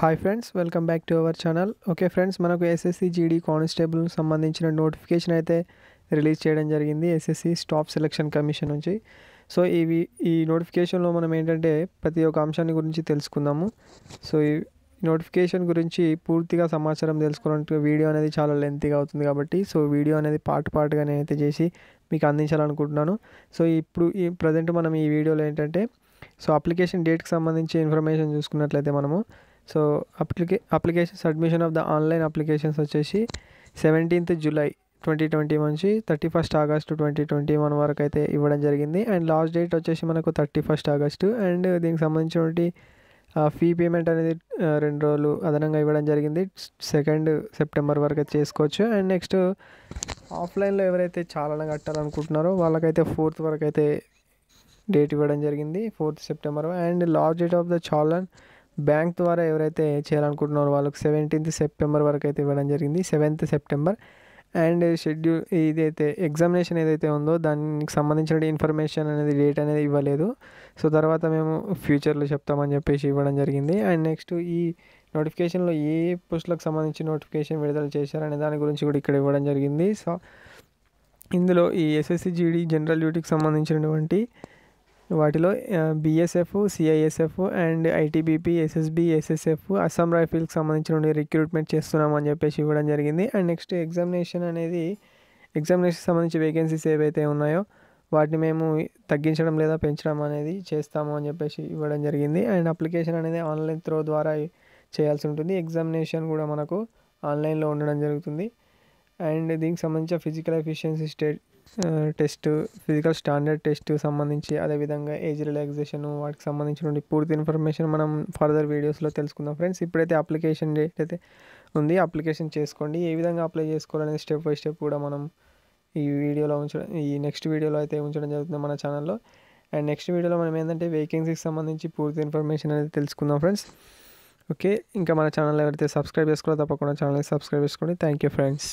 hi friends welcome back to our channel okay friends మనకు SSC GD constable సంబంధించిన notification అయితే release చేయడం జరిగింది ఎస్ఎస్సి స్టాఫ్ సెలక్షన్ కమిషన్ నుంచి సో ఇవి ఈ నోటిఫికేషన్లో మనం ఏంటంటే ప్రతి ఒక్క అంశాన్ని గురించి తెలుసుకుందాము సో ఈ నోటిఫికేషన్ గురించి పూర్తిగా సమాచారం తెలుసుకోవాలంటే వీడియో అనేది చాలా లెంతీగా అవుతుంది కాబట్టి సో వీడియో అనేది పార్ట్ పార్ట్గా నేనైతే చేసి మీకు అందించాలనుకుంటున్నాను సో ఇప్పుడు ఈ ప్రజెంట్ మనం ఈ వీడియోలో ఏంటంటే సో అప్లికేషన్ డేట్కి సంబంధించి ఇన్ఫర్మేషన్ చూసుకున్నట్లయితే మనము సో అప్లికే applications admission of the online applications వచ్చేసి సెవెంటీన్త్ జూలై ట్వంటీ ట్వంటీ నుంచి thirty first August twenty twenty one వరకు అయితే ఇవ్వడం జరిగింది అండ్ లాస్ట్ డేట్ వచ్చేసి మనకు థర్టీ ఫస్ట్ ఆగస్టు అండ్ దీనికి సంబంధించినటువంటి ఫీ పేమెంట్ అనేది రెండు రోజులు అదనంగా ఇవ్వడం జరిగింది సెకండ్ సెప్టెంబర్ వరకు చేసుకోవచ్చు అండ్ నెక్స్ట్ ఆఫ్లైన్లో ఎవరైతే చాలా కట్టాలనుకుంటున్నారో వాళ్ళకైతే ఫోర్త్ వరకు అయితే డేట్ ఇవ్వడం జరిగింది fourth September and last date of the challan bank ద్వారా ఎవరైతే చేయాలనుకుంటున్నారో వాళ్ళకి సెవెంటీన్త్ సెప్టెంబర్ వరకు అయితే ఇవ్వడం జరిగింది సెవెంత్ సెప్టెంబర్ అండ్ షెడ్యూల్ ఇదైతే ఎగ్జామినేషన్ ఏదైతే ఉందో దానికి సంబంధించిన ఇన్ఫర్మేషన్ అనేది డేట్ అనేది ఇవ్వలేదు సో తర్వాత మేము ఫ్యూచర్లో చెప్తామని చెప్పేసి ఇవ్వడం జరిగింది అండ్ నెక్స్ట్ ఈ నోటిఫికేషన్లో ఏ పోస్టులకు సంబంధించి నోటిఫికేషన్ విడుదల చేశారనే దాని గురించి కూడా ఇక్కడ ఇవ్వడం జరిగింది సో ఇందులో ఈ ఎస్ఎస్సి జీడీ జనరల్ డ్యూటీకి సంబంధించినటువంటి వాటిలో BSF CISF and ITBP SSB SSF Assam రైఫిల్కి సంబంధించిన రిక్రూట్మెంట్ చేస్తున్నామని చెప్పేసి ఇవ్వడం జరిగింది అండ్ నెక్స్ట్ ఎగ్జామినేషన్ అనేది ఎగ్జామినేషన్ సంబంధించి వేకెన్సీస్ ఏవైతే ఉన్నాయో వాటిని మేము తగ్గించడం లేదా పెంచడం అనేది చేస్తాము అని చెప్పేసి ఇవ్వడం జరిగింది అండ్ అప్లికేషన్ అనేది ఆన్లైన్ త్రో ద్వారా చేయాల్సి ఉంటుంది ఎగ్జామినేషన్ కూడా మనకు ఆన్లైన్లో ఉండడం జరుగుతుంది అండ్ దీనికి సంబంధించి physical efficiency state test physical standard test సంబంధించి అదేవిధంగా ఏజ్ రిలాక్సేషన్ వాటికి సంబంధించిన పూర్తి ఇన్ఫర్మేషన్ మనం ఫర్దర్ వీడియోస్లో తెలుసుకుందాం ఫ్రెండ్స్ ఇప్పుడైతే అప్లికేషన్ డేట్ అయితే ఉంది అప్లికేషన్ చేసుకోండి ఏ విధంగా అప్లై చేసుకోవాలనేది స్టెప్ బై స్టెప్ కూడా మనం ఈ వీడియోలో ఉంచడం ఈ నెక్స్ట్ వీడియోలో అయితే ఉంచడం జరుగుతుంది మన ఛానల్లో అండ్ నెక్స్ట్ వీడియోలో మనం ఏంటంటే వేకెన్సీకి సంబంధించి పూర్తి ఇన్ఫర్మేషన్ అనేది తెలుసుకుందాం ఫ్రెండ్స్ ఓకే ఇంకా మన ఛానల్ ఎవరైతే సబ్స్క్రైబ్ చేసుకోవాలో తప్పకుండా ఛానల్ని సబ్స్క్రైబ్ చేసుకోండి థ్యాంక్ యూ ఫ్రెండ్స్